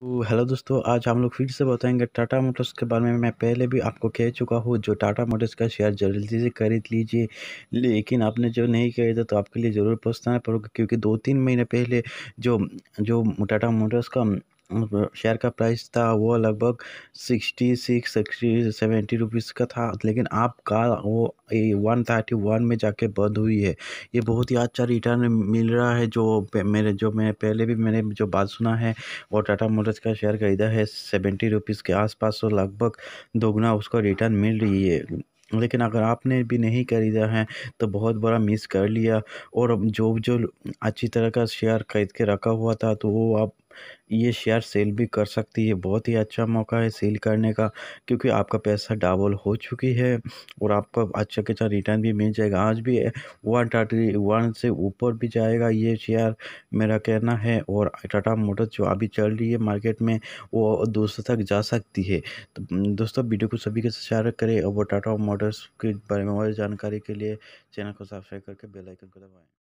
तो हेलो दोस्तों आज हम लोग फिर से बताएंगे टाटा मोटर्स के बारे में मैं पहले भी आपको कह चुका हूँ जो टाटा मोटर्स का शेयर जल्दी से खरीद लीजिए लेकिन आपने जो नहीं खरीदा तो आपके लिए ज़रूर पछताना पड़ेगा क्योंकि दो तीन महीने पहले जो जो टाटा मोटर्स का मतलब शेयर का प्राइस था वो लगभग sixty six sixty seventy rupees का था लेकिन आपका वो वन थर्टी वन में जाके बंद हुई है ये बहुत ही अच्छा रिटर्न मिल रहा है जो मेरे जो मैं पहले भी मैंने जो बात सुना है वो टाटा मोटर्स का शेयर खरीदा है सेवेंटी रुपीज़ के आसपास तो लगभग दोगुना उसको रिटर्न मिल रही है लेकिन अगर आपने भी नहीं खरीदा है तो बहुत बड़ा मिस कर लिया और जो जो अच्छी तरह का शेयर खरीद के रखा हुआ था तो वो आप ये शेयर सेल भी कर सकती है बहुत ही अच्छा मौका है सेल करने का क्योंकि आपका पैसा डबल हो चुकी है और आपको अच्छा अच्छा रिटर्न भी मिल जाएगा आज भी वन थर्टी वन से ऊपर भी जाएगा ये शेयर मेरा कहना है और टाटा मोटर्स जो अभी चल रही है मार्केट में वो दूसरे तक जा सकती है तो दोस्तों वीडियो को सभी के साथ शेयर करें और टाटा मोटर्स के बारे में और जानकारी के लिए चैनल को सब्सक्राइब करके बेलाइकन को दबाएँ